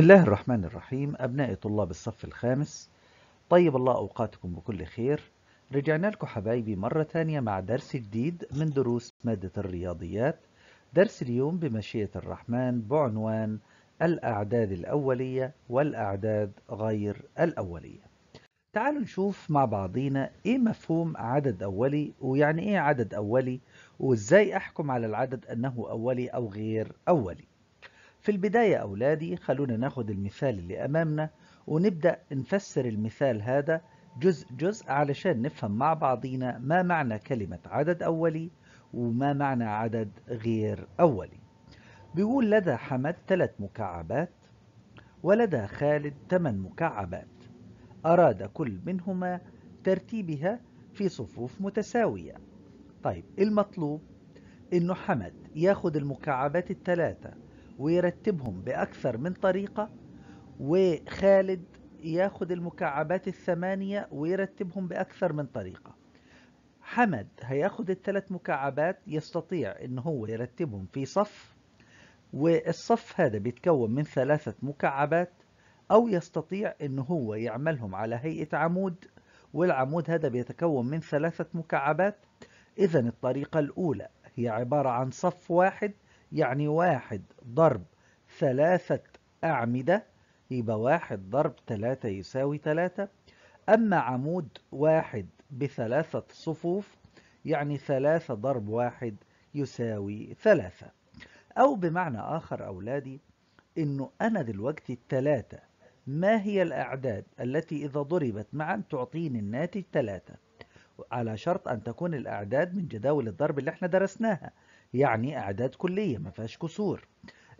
بسم الله الرحمن الرحيم أبنائي طلاب الصف الخامس طيب الله أوقاتكم بكل خير رجعنا لكم حبايبي مرة ثانية مع درس جديد من دروس مادة الرياضيات درس اليوم بمشيئة الرحمن بعنوان الأعداد الأولية والأعداد غير الأولية تعالوا نشوف مع بعضينا إيه مفهوم عدد أولي ويعني إيه عدد أولي وإزاي أحكم على العدد أنه أولي أو غير أولي في البداية أولادي خلونا ناخد المثال اللي أمامنا ونبدأ نفسر المثال هذا جزء جزء علشان نفهم مع بعضينا ما معنى كلمة عدد أولي وما معنى عدد غير أولي بيقول لدى حمد ثلاث مكعبات ولدى خالد ثمان مكعبات أراد كل منهما ترتيبها في صفوف متساوية طيب المطلوب إنه حمد ياخد المكعبات الثلاثة ويرتبهم بأكثر من طريقة وخالد ياخد المكعبات الثمانية ويرتبهم بأكثر من طريقة حمد هياخد الثلاث مكعبات يستطيع ان هو يرتبهم في صف والصف هذا بيتكون من ثلاثة مكعبات او يستطيع ان هو يعملهم على هيئة عمود والعمود هذا بيتكون من ثلاثة مكعبات اذا الطريقة الاولى هي عبارة عن صف واحد يعني واحد ضرب ثلاثة أعمدة يبقى واحد ضرب ثلاثة يساوي ثلاثة أما عمود واحد بثلاثة صفوف يعني ثلاثة ضرب واحد يساوي ثلاثة أو بمعنى آخر أولادي إنه أنا دلوقتي الثلاثة ما هي الأعداد التي إذا ضربت معا تعطيني الناتج ثلاثة على شرط أن تكون الأعداد من جداول الضرب اللي احنا درسناها يعني أعداد كلية ما فيهاش كسور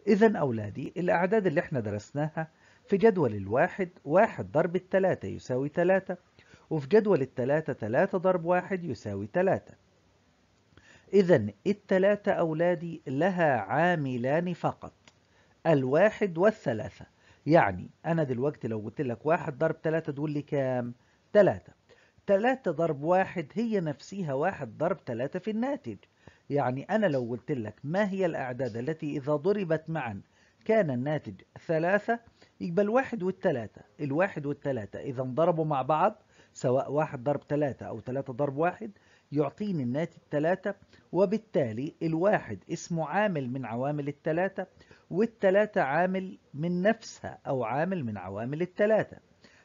إذا أولادي الأعداد اللي احنا درسناها في جدول الواحد واحد ضرب التلاتة يساوي تلاتة وفي جدول التلاتة تلاتة ضرب واحد يساوي تلاتة إذا التلاتة أولادي لها عاملان فقط الواحد والثلاثة يعني أنا دلوقتي لو قلت لك واحد ضرب تلاتة تقول لي كام؟ تلاتة تلاتة ضرب واحد هي نفسها واحد ضرب تلاتة في الناتج يعني أنا لو قلت لك ما هي الأعداد التي إذا ضربت معا كان الناتج ثلاثة يقبل الواحد والثلاثة الواحد والثلاثة إذا انضربوا مع بعض سواء واحد ضرب ثلاثة أو ثلاثة ضرب واحد يعطيني الناتج ثلاثة وبالتالي الواحد اسمه عامل من عوامل الثلاثة والثلاثة عامل من نفسها أو عامل من عوامل الثلاثة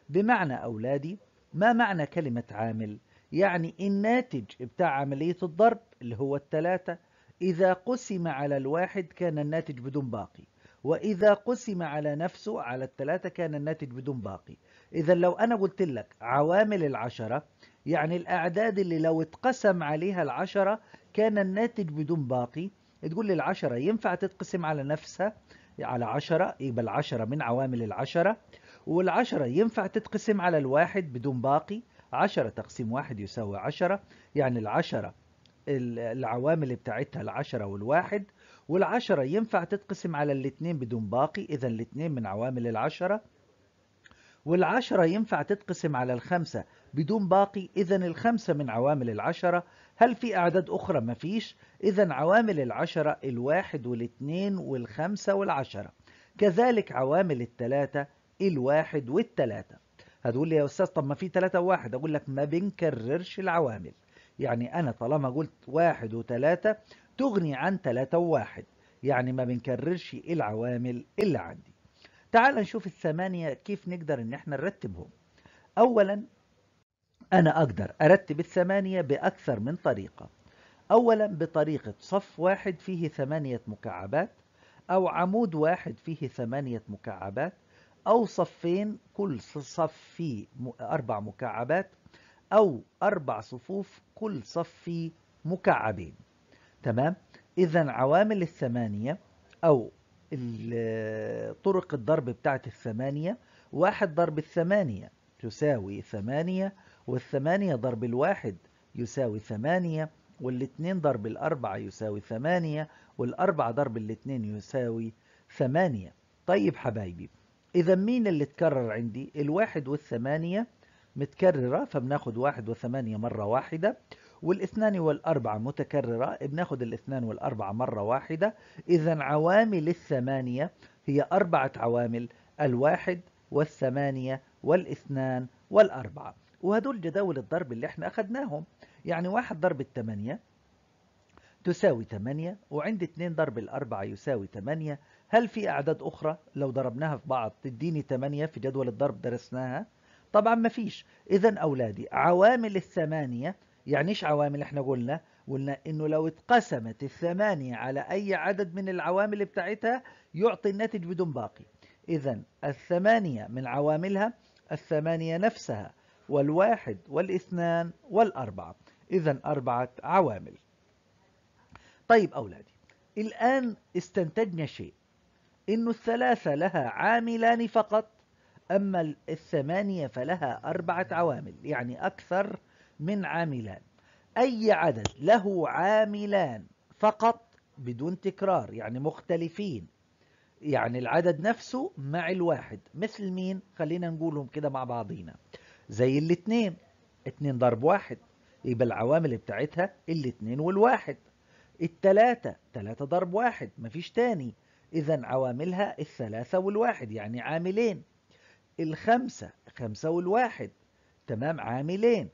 بمعنى أولادي ما معنى كلمة عامل؟ يعني الناتج بتاع عملية الضرب اللي هو التلاتة إذا قسم على الواحد كان الناتج بدون باقي وإذا قسم على نفسه على التلاتة كان الناتج بدون باقي إذا لو أنا قلت لك عوامل العشرة يعني الأعداد اللي لو اتقسم عليها العشرة كان الناتج بدون باقي تقول لي العشرة ينفع تتقسم على نفسها على عشرة يبقى العشرة من عوامل العشرة والعشرة ينفع تتقسم على الواحد بدون باقي 10 تقسيم 1 يساوي 10 يعني العشرة العوامل بتاعتها العشرة والواحد والعشرة ينفع تتقسم على الاثنين بدون باقي إذا الاثنين من عوامل العشرة والعشرة ينفع تتقسم على الخمسة بدون باقي إذا الخمسة من عوامل العشرة هل في أعداد أخرى؟ مفيش إذا عوامل العشرة الواحد والاثنين والخمسة والعشرة كذلك عوامل التلاتة الواحد والتلاتة هتقول لي يا أستاذ طب ما في 3 و1 أقول لك ما بنكررش العوامل يعني أنا طالما قلت واحد وتلاتة تغني عن تلاتة وواحد يعني ما بنكررش العوامل اللي عندي تعال نشوف الثمانية كيف نقدر إن احنا نرتبهم أولا أنا أقدر أرتب الثمانية بأكثر من طريقة أولا بطريقة صف واحد فيه ثمانية مكعبات أو عمود واحد فيه ثمانية مكعبات أو صفين كل صف فيه أربع مكعبات أو أربع صفوف كل صف فيه مكعبين تمام إذا عوامل الثمانية أو طرق الضرب بتاعت الثمانية واحد ضرب الثمانية تساوي ثمانية والثمانية ضرب الواحد يساوي ثمانية والاثنين ضرب الأربعة يساوي ثمانية والأربعة ضرب الاثنين يساوي ثمانية طيب حبايبي إذا مين اللي تكرر عندي؟ الواحد والثمانية متكررة فبناخد واحد وثمانية مرة واحدة والاثنان والأربعة متكررة بناخد الاثنان والأربعة مرة واحدة إذا عوامل الثمانية هي أربعة عوامل الواحد والثمانية والاثنان والأربعة وهدول جداول الضرب اللي احنا أخدناهم يعني واحد ضرب الثمانية تساوي 8 وعند 2 ضرب الأربعة يساوي 8 هل في أعداد أخرى لو ضربناها في بعض تديني 8 في جدول الضرب درسناها؟ طبعا ما فيش إذا أولادي عوامل الثمانية يعني إيش عوامل إحنا قلنا؟ قلنا إنه لو اتقسمت الثمانية على أي عدد من العوامل بتاعتها يعطي الناتج بدون باقي إذا الثمانية من عواملها الثمانية نفسها والواحد والاثنان والأربعة إذا أربعة عوامل طيب أولادي الآن استنتجنا شيء إن الثلاثة لها عاملان فقط أما الثمانية فلها أربعة عوامل يعني أكثر من عاملان أي عدد له عاملان فقط بدون تكرار يعني مختلفين يعني العدد نفسه مع الواحد مثل مين خلينا نقولهم كده مع بعضينا زي الاثنين اثنين ضرب واحد يبقى العوامل بتاعتها الاثنين والواحد التلاتة تلاتة ضرب واحد مفيش تاني إذا عواملها الثلاثة والواحد يعني عاملين الخمسة خمسة والواحد تمام عاملين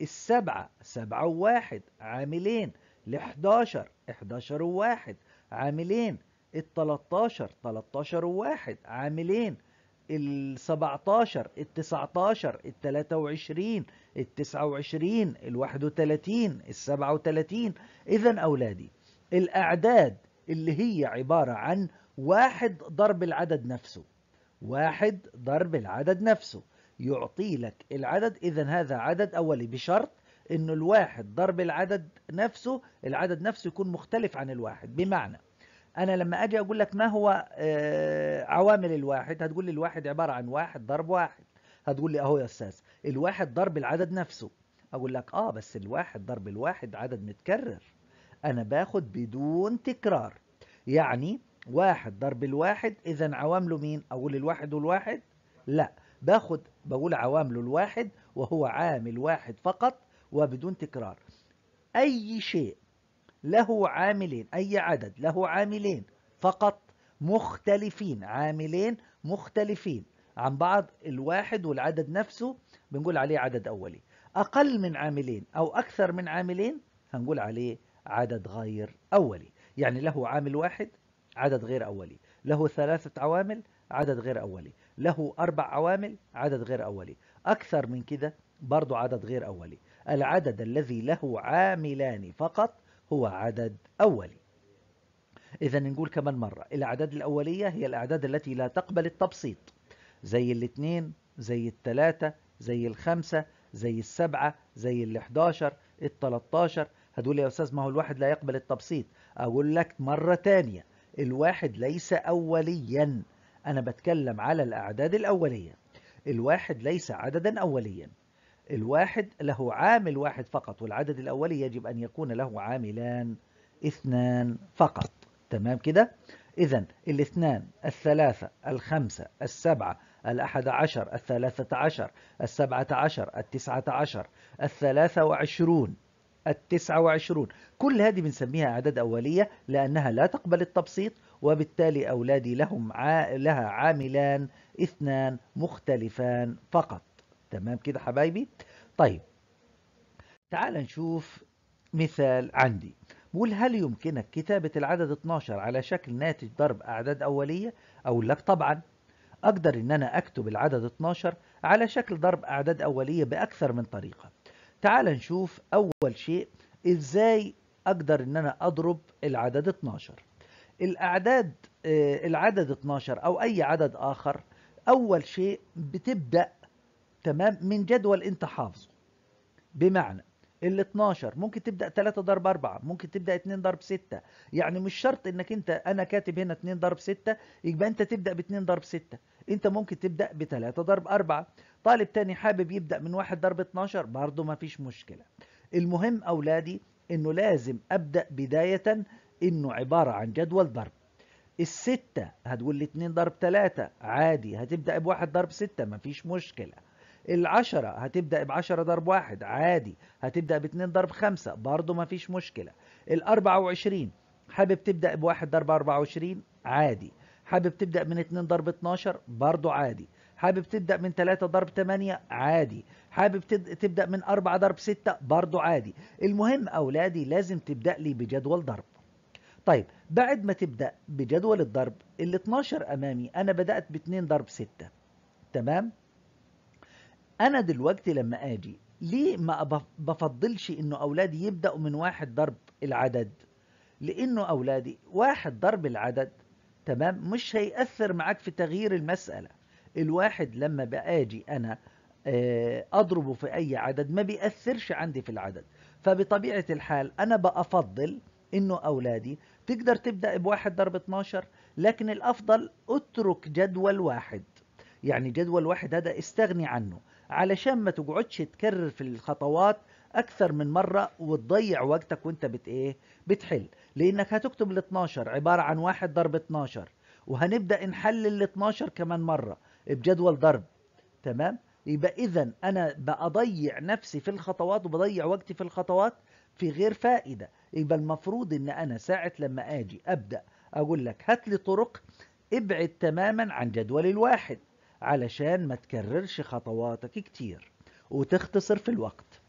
السبعة سبعة وواحد عاملين الاحداشر احداشر وواحد عاملين التلاتاشر تلاتاشر وواحد عاملين السبعتاشر التسعتاشر التلاتة وعشرين التسعة وعشرين الواحد وتلاتين السبعة وتلاتين إذا أولادي الأعداد اللي هي عبارة عن واحد ضرب العدد نفسه واحد ضرب العدد نفسه يعطي لك العدد إذا هذا عدد أولي بشرط إنه الواحد ضرب العدد نفسه العدد نفسه يكون مختلف عن الواحد بمعنى أنا لما أجي أقول لك ما هو آه، عوامل الواحد هتقول لي الواحد عبارة عن واحد ضرب واحد هتقول لي أهو يا أستاذ الواحد ضرب العدد نفسه أقول لك آه بس الواحد ضرب الواحد عدد متكرر أنا باخد بدون تكرار يعني واحد ضرب الواحد إذا عوامله مين؟ أقول الواحد والواحد؟ لا باخد بقول عوامله الواحد وهو عامل واحد فقط وبدون تكرار أي شيء له عاملين أي عدد له عاملين فقط مختلفين عاملين مختلفين عن بعض الواحد والعدد نفسه بنقول عليه عدد أولي أقل من عاملين أو أكثر من عاملين هنقول عليه عدد غير أولي يعني له عامل واحد عدد غير أولي له ثلاثة عوامل عدد غير أولي له أربع عوامل عدد غير أولي أكثر من كده برضو عدد غير أولي العدد الذي له عاملان فقط هو عدد أولي إذا نقول كمان مرة الأعداد الأولية هي الأعداد التي لا تقبل التبسيط زي الاثنين زي الثلاثة زي الخمسة زي السبعة زي ال11 ال13 هدول يا أستاذ ما هو الواحد لا يقبل التبسيط أقول لك مرة تانية الواحد ليس أوليا أنا بتكلم على الأعداد الأولية الواحد ليس عددا أوليا الواحد له عامل واحد فقط والعدد الأولي يجب أن يكون له عاملان اثنان فقط تمام كده؟ إذا الاثنان الثلاثة الخمسة السبعة الأحد عشر الثلاثة عشر السبعة عشر التسعة عشر الثلاثة وعشرون التسعة وعشرون كل هذه بنسميها أعداد أولية لأنها لا تقبل التبسيط وبالتالي أولادي لهم ع... لها عاملان اثنان مختلفان فقط تمام كده حبايبي طيب تعال نشوف مثال عندي بقول هل يمكنك كتابة العدد 12 على شكل ناتج ضرب أعداد أولية؟ أقول لك طبعا أقدر إن أنا أكتب العدد 12 على شكل ضرب أعداد أولية بأكثر من طريقة تعال نشوف أول شيء إزاي أقدر إن أنا أضرب العدد 12 الأعداد آه، العدد 12 أو أي عدد آخر أول شيء بتبدأ تمام من جدول أنت حافظه بمعنى ال 12 ممكن تبدا 3 ضرب 4 ممكن تبدا 2 ضرب 6 يعني مش شرط انك انت انا كاتب هنا 2 ضرب 6 يبقى انت تبدا ب 2 ضرب 6 انت ممكن تبدا ب 3 ضرب 4 طالب تاني حابب يبدأ من واحد ضرب 12 برضه ما فيش مشكلة المهم أولادي إنه لازم أبدأ بداية إنه عبارة عن جدول ضرب الستة هتقول لي ضرب 3 عادي هتبدأ بواحد ضرب 6 مفيش مشكلة العشرة هتبدأ بعشرة ضرب واحد عادي هتبدأ باتنين ضرب خمسة برضه مفيش مشكلة الأربعة وعشرين حابب تبدأ بواحد ضرب أربعة وعشرين عادي حابب تبدأ من اتنين ضرب اتناشر برضه عادي حابب تبدأ من 3 ضرب 8 عادي حابب تبدأ من 4 ضرب 6 برضه عادي المهم أولادي لازم تبدأ لي بجدول ضرب طيب بعد ما تبدأ بجدول الضرب ال 12 أمامي أنا بدأت ب 2 ضرب 6 تمام أنا دلوقتي لما أجي ليه ما بفضلش إنه أولادي يبدأوا من واحد ضرب العدد لأنه أولادي واحد ضرب العدد تمام مش هيأثر معاك في تغيير المسألة الواحد لما باجي انا آه، اضربه في اي عدد ما بيأثرش عندي في العدد فبطبيعة الحال انا بأفضل انه اولادي تقدر تبدأ بواحد ضرب 12 لكن الافضل اترك جدول واحد يعني جدول واحد هذا استغني عنه علشان ما تقعدش تكرر في الخطوات اكثر من مره وتضيع وقتك وانت بت ايه بتحل لانك هتكتب ال 12 عباره عن واحد ضرب 12 وهنبدا نحلل ال 12 كمان مره بجدول ضرب تمام يبقى اذا انا بضيع نفسي في الخطوات وبضيع وقتي في الخطوات في غير فائده يبقى المفروض ان انا ساعه لما اجي ابدا اقول لك هات لي طرق ابعد تماما عن جدول الواحد علشان ما تكررش خطواتك كتير وتختصر في الوقت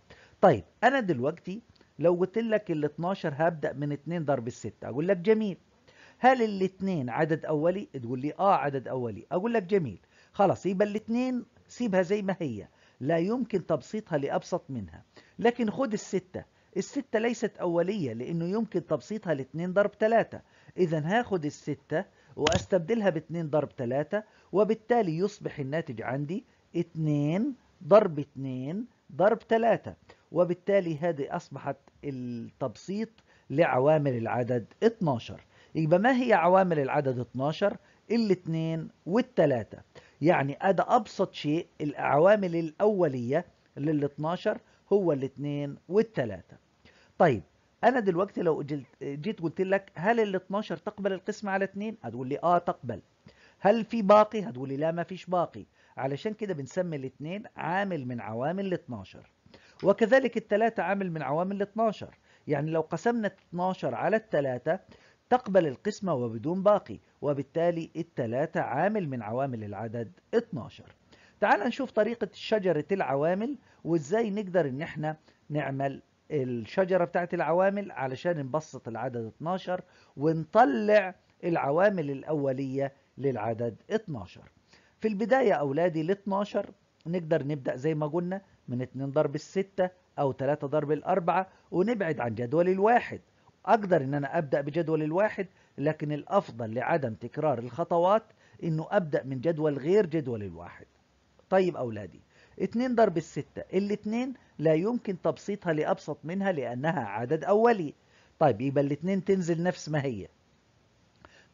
طيب انا دلوقتي لو قلت لك ال 12 هبدا من 2 ضرب الستة اقول لك جميل هل الاثنين عدد اولي تقول لي اه عدد اولي اقول لك جميل خلاص يبقى الاثنين سيبها زي ما هي لا يمكن تبسيطها لأبسط منها لكن خد الستة الستة ليست أولية لأنه يمكن تبسيطها لاتنين ضرب تلاتة إذا هاخد الستة وأستبدلها باتنين ضرب تلاتة وبالتالي يصبح الناتج عندي اتنين ضرب اتنين ضرب تلاتة وبالتالي هذه أصبحت التبسيط لعوامل العدد 12 يبقى ما هي عوامل العدد 12 الاتنين والتلاتة يعني أدى أبسط شيء العوامل الأولية لل 12 هو الاثنين والثلاثة طيب أنا دلوقتي لو جيت قلت لك هل ال 12 تقبل القسمة على اثنين؟ هتقول لي آه تقبل هل في باقي؟ هتقول لي لا ما فيش باقي علشان كده بنسمي الاثنين عامل من عوامل ال 12 وكذلك الثلاثة عامل من عوامل ال 12 يعني لو قسمنا 12 على الثلاثة تقبل القسمة وبدون باقي وبالتالي التلاتة عامل من عوامل العدد 12 تعال نشوف طريقة شجرة العوامل وازاي نقدر ان احنا نعمل الشجرة بتاعت العوامل علشان نبسط العدد 12 ونطلع العوامل الأولية للعدد 12 في البداية أولادي ال 12 نقدر نبدأ زي ما قلنا من 2 ضرب الستة أو 3 ضرب الأربعة ونبعد عن جدول الواحد أقدر إن أنا أبدأ بجدول الواحد لكن الأفضل لعدم تكرار الخطوات إنه أبدأ من جدول غير جدول الواحد طيب أولادي 2 ضرب الستة الاثنين لا يمكن تبسيطها لأبسط منها لأنها عدد أولي طيب يبقى الاثنين تنزل نفس ما هي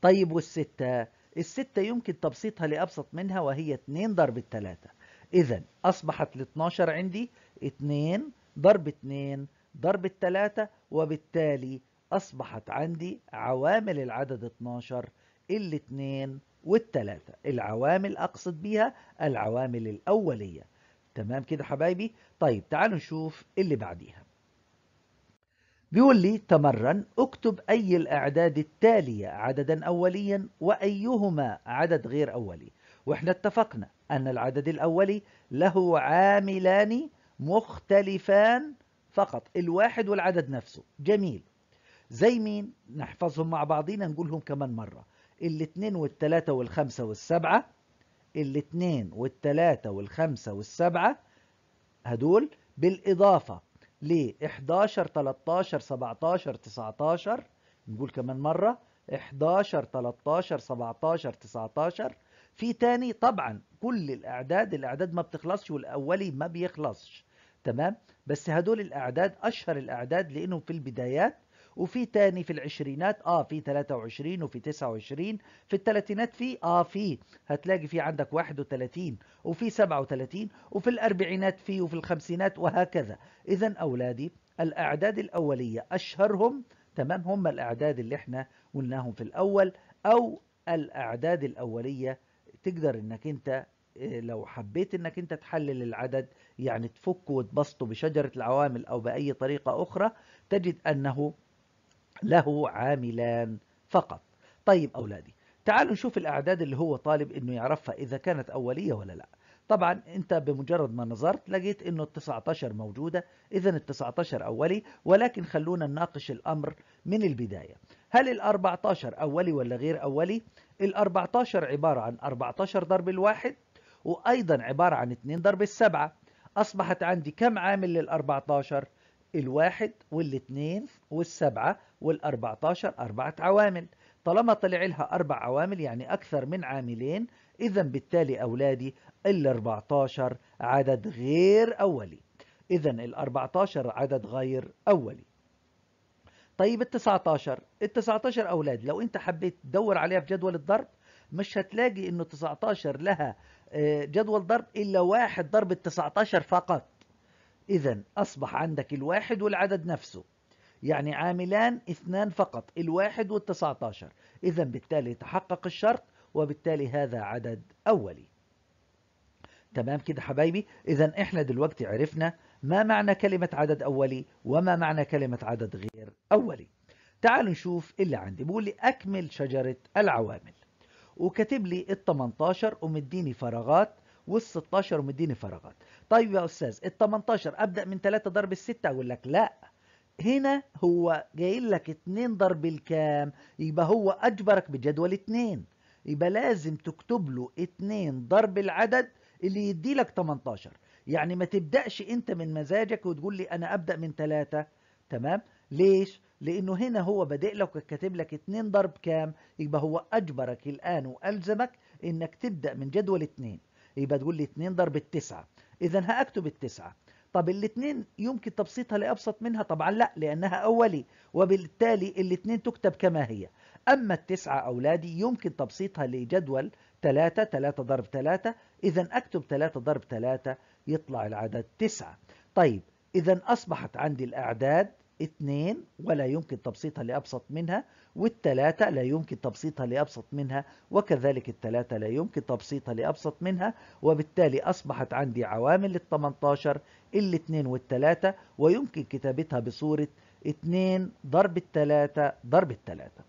طيب والستة الستة يمكن تبسيطها لأبسط منها وهي 2 ضرب 3 إذا أصبحت ال 12 عندي 2 ضرب 2 ضرب 3 وبالتالي أصبحت عندي عوامل العدد 12 الاثنين والتلاتة العوامل أقصد بيها العوامل الأولية تمام كده حبايبي طيب تعالوا نشوف اللي بعديها بيقول لي تمرن اكتب أي الأعداد التالية عددا أوليا وأيهما عدد غير أولي وإحنا اتفقنا أن العدد الأولي له عاملان مختلفان فقط الواحد والعدد نفسه جميل زي مين نحفظهم مع بعضينا نقولهم كمان مرة الاثنين والثلاثة والخمسة والسبعة الاثنين والثلاثة والخمسة والسبعة هدول بالإضافة ل 11 13 17 19 نقول كمان مرة 11 13 17 19 في تاني طبعا كل الأعداد الأعداد ما بتخلصش والأولي ما بيخلصش تمام بس هدول الأعداد أشهر الأعداد لأنهم في البدايات وفي تاني في العشرينات اه في 23 وفي 29 في الثلاثينات في اه في هتلاقي في عندك 31 وفي 37 وفي الاربعينات في وفي الخمسينات وهكذا اذا اولادي الاعداد الاوليه اشهرهم تمام هم الاعداد اللي احنا قلناهم في الاول او الاعداد الاوليه تقدر انك انت آه، لو حبيت انك انت تحلل العدد يعني تفكه وتبسطه بشجرة العوامل او باي طريقة اخرى تجد انه له عاملان فقط طيب أولادي تعالوا نشوف الأعداد اللي هو طالب إنه يعرفها إذا كانت أولية ولا لا طبعا أنت بمجرد ما نظرت لقيت إنه ال 19 موجودة إذا ال 19 أولي ولكن خلونا نناقش الأمر من البداية هل ال 14 أولي ولا غير أولي؟ ال 14 عبارة عن 14 ضرب الواحد وأيضا عبارة عن 2 ضرب السبعة أصبحت عندي كم عامل لل 14؟ الواحد والاثنين والسبعة وال14 أربعة عوامل طالما طلع لها أربع عوامل يعني أكثر من عاملين إذا بالتالي أولادي ال14 عدد غير أولي إذا ال14 عدد غير أولي طيب ال19 ال19 أولاد لو أنت حبيت تدور عليها في جدول الضرب مش هتلاقي إنه 19 لها آه، جدول ضرب إلا واحد ضرب ال19 فقط إذا أصبح عندك الواحد والعدد نفسه يعني عاملان اثنان فقط الواحد والتسعة عشر إذا بالتالي تحقق الشرط وبالتالي هذا عدد أولي تمام كده حبايبي إذا إحنا دلوقتي عرفنا ما معنى كلمة عدد أولي وما معنى كلمة عدد غير أولي تعالوا نشوف اللي عندي بيقول لي أكمل شجرة العوامل وكاتب لي ال 18 ومديني فراغات وال 16 ومديني فراغات طيب يا أستاذ ال 18 أبدأ من 3 ضرب الستة أقول لك لا هنا هو جايل لك 2 ضرب الكام يبقى هو اجبرك بجدول 2 يبقى لازم تكتب له 2 ضرب العدد اللي يدي لك 18 يعني ما تبداش انت من مزاجك وتقول لي انا ابدا من 3 تمام ليش لانه هنا هو بادئ لك كاتب لك 2 ضرب كام يبقى هو اجبرك الان والزمك انك تبدا من جدول 2 يبقى تقول لي 2 ضرب التسعة اذا هاكتب التسعة طب الاثنين يمكن تبسيطها لأبسط منها طبعا لا لأنها أولي وبالتالي الاثنين تكتب كما هي أما التسعة أولادي يمكن تبسيطها لجدول 3 3 ضرب 3 إذا أكتب 3 ضرب 3 يطلع العدد 9 طيب إذا أصبحت عندي الأعداد اثنين ولا يمكن تبسيطها لأبسط منها والثلاثة لا يمكن تبسيطها لأبسط منها وكذلك الثلاثة لا يمكن تبسيطها لأبسط منها وبالتالي أصبحت عندي عوامل ال 18 الاثنين والثلاثة ويمكن كتابتها بصورة اثنين ضرب الثلاثة ضرب الثلاثة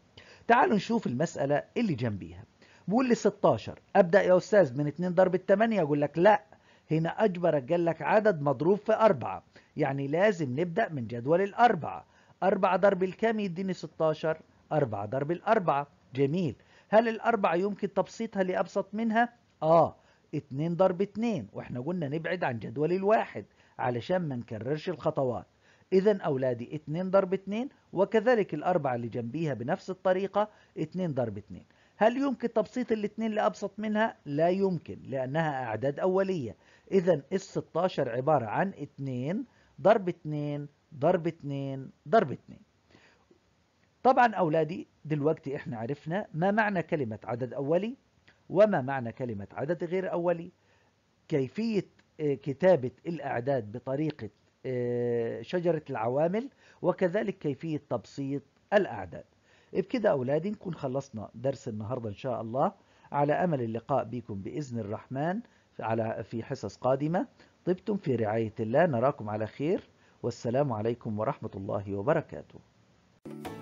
تعالوا نشوف المسألة اللي جنبيها بقول لي 16 أبدأ يا أستاذ من 2 ضرب 8 أقول لك لا هنا أجبرك قال لك عدد مضروب في أربعة يعني لازم نبدأ من جدول الأربعة أربعة ضرب الكام يديني 16 أربعة ضرب الأربعة جميل هل الأربعة يمكن تبسيطها لأبسط منها؟ آه 2 ضرب 2 وإحنا قلنا نبعد عن جدول الواحد علشان ما نكررش الخطوات إذا أولادي 2 ضرب 2 وكذلك الأربعة اللي جنبيها بنفس الطريقة 2 ضرب 2 هل يمكن تبسيط الاثنين لأبسط منها؟ لا يمكن لأنها أعداد أولية إذا ال 16 عبارة عن 2 ضرب 2 ضرب 2 ضرب 2 طبعا أولادي دلوقتي إحنا عرفنا ما معنى كلمة عدد أولي وما معنى كلمة عدد غير أولي كيفية آه، كتابة الأعداد بطريقة آه، شجرة العوامل وكذلك كيفية تبسيط الأعداد بكده أولادي نكون خلصنا درس النهاردة إن شاء الله على أمل اللقاء بكم بإذن الرحمن على في حصص قادمة طبتم في رعاية الله نراكم على خير والسلام عليكم ورحمة الله وبركاته